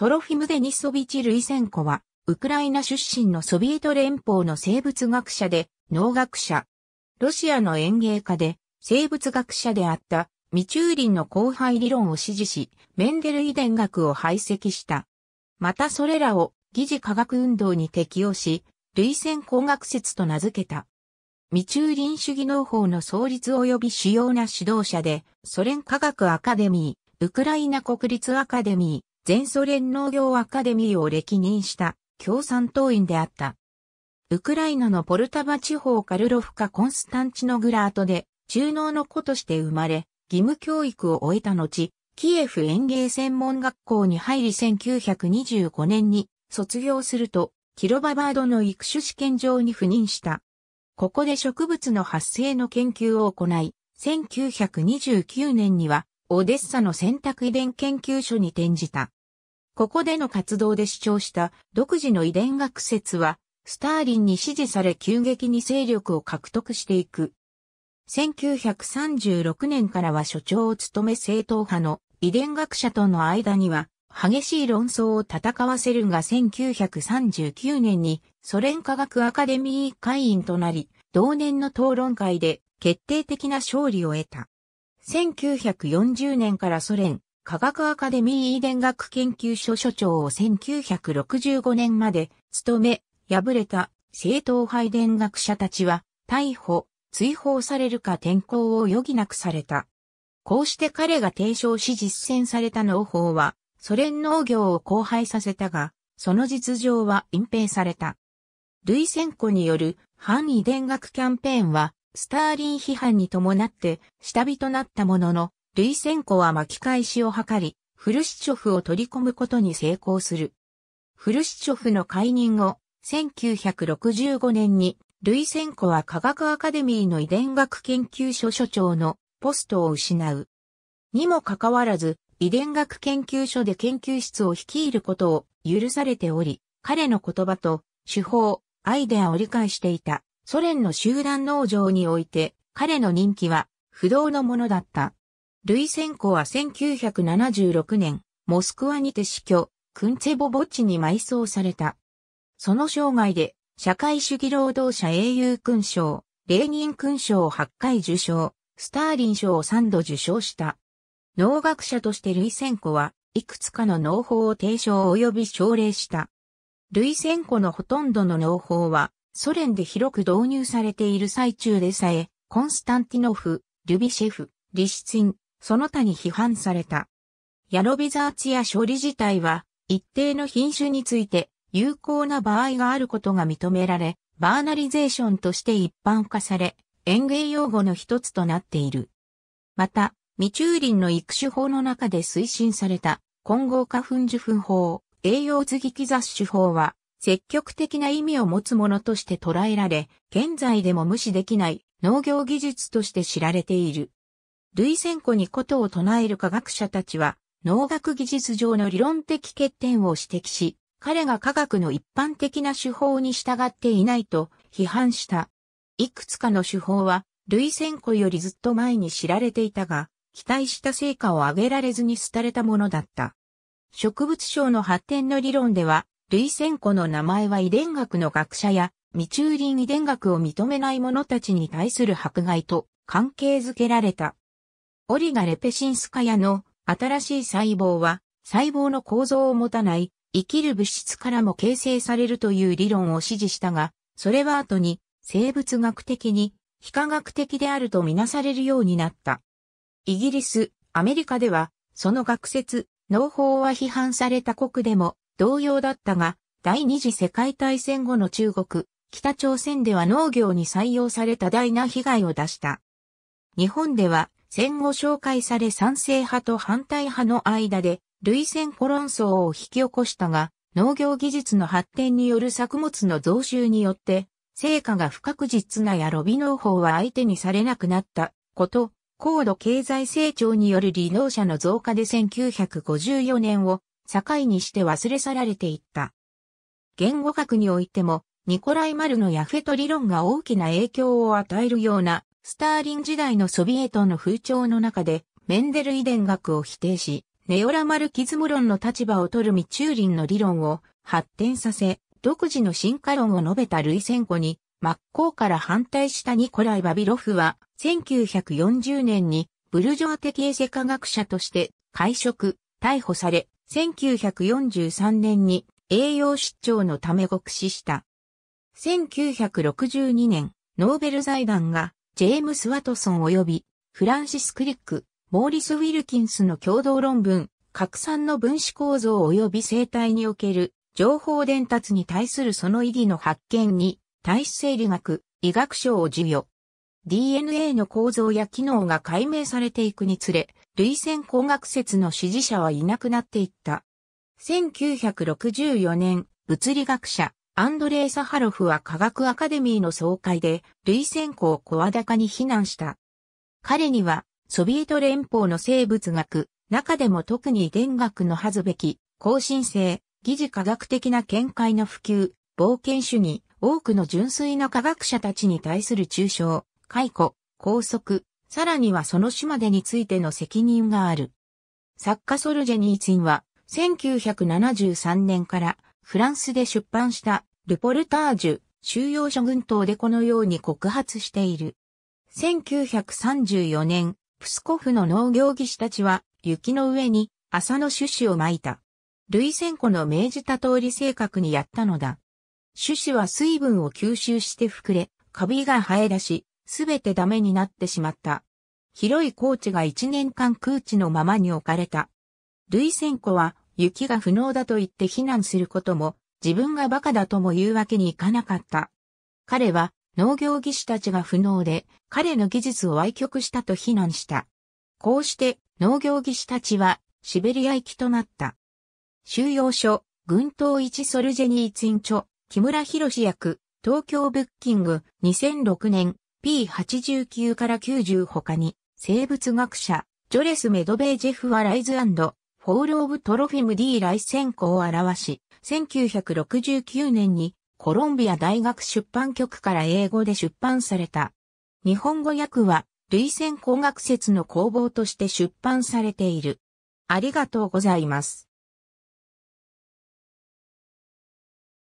トロフィム・デニソビチ・ルイセンコは、ウクライナ出身のソビエト連邦の生物学者で、農学者。ロシアの園芸家で、生物学者であった、ーリンの後輩理論を支持し、メンデル遺伝学を排斥した。またそれらを、疑似科学運動に適用し、類線工学説と名付けた。ーリン主義農法の創立及び主要な指導者で、ソ連科学アカデミー、ウクライナ国立アカデミー、全ソ連農業アカデミーを歴任した共産党員であった。ウクライナのポルタバ地方カルロフカ・コンスタンチノグラートで中農の子として生まれ、義務教育を終えた後、キエフ園芸専門学校に入り1925年に卒業すると、キロババードの育種試験場に赴任した。ここで植物の発生の研究を行い、1929年にはオデッサの選択遺伝研究所に転じた。ここでの活動で主張した独自の遺伝学説は、スターリンに支持され急激に勢力を獲得していく。1936年からは所長を務め正統派の遺伝学者との間には激しい論争を戦わせるが1939年にソ連科学アカデミー会員となり、同年の討論会で決定的な勝利を得た。1940年からソ連科学アカデミー遺伝学研究所所長を1965年まで務め、敗れた正統派遺伝学者たちは逮捕、追放されるか転校を余儀なくされた。こうして彼が提唱し実践された農法は、ソ連農業を荒廃させたが、その実情は隠蔽された。類戦庫による反遺伝学キャンペーンは、スターリン批判に伴って下火となったものの、ルイセンコは巻き返しを図り、フルシチョフを取り込むことに成功する。フルシチョフの解任後、1965年に、ルイセンコは科学アカデミーの遺伝学研究所所長のポストを失う。にもかかわらず、遺伝学研究所で研究室を率いることを許されており、彼の言葉と手法、アイデアを理解していた。ソ連の集団農場において彼の人気は不動のものだった。ルイセンコは1976年、モスクワにて死去、クンツェボ墓地に埋葬された。その生涯で、社会主義労働者英雄勲章、レーニン勲章を8回受賞、スターリン賞を3度受賞した。農学者としてルイセンコは、いくつかの農法を提唱及び奨励した。ルイセンコのほとんどの農法は、ソ連で広く導入されている最中でさえ、コンスタンティノフ、リュビシェフ、リシツィン、その他に批判された。ヤロビザーツや処理自体は、一定の品種について、有効な場合があることが認められ、バーナリゼーションとして一般化され、園芸用語の一つとなっている。また、未中林の育種法の中で推進された混合花粉受粉法、栄養継ぎ木雑種法は、積極的な意味を持つものとして捉えられ、現在でも無視できない農業技術として知られている。類戦庫にことを唱える科学者たちは、農学技術上の理論的欠点を指摘し、彼が科学の一般的な手法に従っていないと批判した。いくつかの手法は、類戦庫よりずっと前に知られていたが、期待した成果を上げられずに廃れたものだった。植物省の発展の理論では、類線庫の名前は遺伝学の学者や未中林遺伝学を認めない者たちに対する迫害と関係づけられた。オリガ・レペシンスカヤの新しい細胞は細胞の構造を持たない生きる物質からも形成されるという理論を支持したが、それは後に生物学的に非科学的であるとみなされるようになった。イギリス、アメリカでは、その学説、農法は批判された国でも、同様だったが、第二次世界大戦後の中国、北朝鮮では農業に採用され多大な被害を出した。日本では戦後紹介され賛成派と反対派の間で類戦コン争を引き起こしたが、農業技術の発展による作物の増収によって、成果が不確実なや予備農法は相手にされなくなったこと、高度経済成長による利農者の増加で1954年を境にして忘れ去られていった。言語学においても、ニコライ・マルのヤフェト理論が大きな影響を与えるような、スターリン時代のソビエトの風潮の中で、メンデル遺伝学を否定し、ネオラマルキズム論の立場を取るミチューリンの理論を発展させ、独自の進化論を述べたルイセンコに、真っ向から反対したニコライ・バビロフは、1940年にブルジョア的衛生科学者として、解食、逮捕され、1943年に栄養失調のため獄死した。1962年、ノーベル財団がジェームス・ワトソン及びフランシス・クリック、モーリス・ウィルキンスの共同論文、拡散の分子構造及び生態における情報伝達に対するその意義の発見に、体質生理学、医学賞を授与。DNA の構造や機能が解明されていくにつれ、類線工学説の支持者はいなくなっていった。1964年、物理学者、アンドレイ・サハロフは科学アカデミーの総会で、類線工を声高に非難した。彼には、ソビエト連邦の生物学、中でも特に遺伝学のはずべき、更新性、疑似科学的な見解の普及、冒険主義、多くの純粋な科学者たちに対する抽象、解雇、拘束、さらにはその死までについての責任がある。作家ソルジェニーツィンは、1973年からフランスで出版したルポルタージュ、収容所群島でこのように告発している。1934年、プスコフの農業技師たちは雪の上に麻の種子をまいた。類線湖の命じた通り正確にやったのだ。種子は水分を吸収して膨れ、カビが生え出し、すべてダメになってしまった。広い高地が一年間空地のままに置かれた。ルイセンコは雪が不能だと言って避難することも、自分が馬鹿だとも言うわけにいかなかった。彼は農業技師たちが不能で、彼の技術を愛曲したと非難した。こうして農業技師たちはシベリア行きとなった。収容所、軍島一ソルジェニーツチ長、木村博士役、東京ブッキング、2006年、P89 から90他に、生物学者、ジョレス・メドベージェフアライズフォール・オブ・トロフィム・ディ・ライセンコを表し、1969年にコロンビア大学出版局から英語で出版された。日本語訳は、類線工学説の工房として出版されている。ありがとうございます。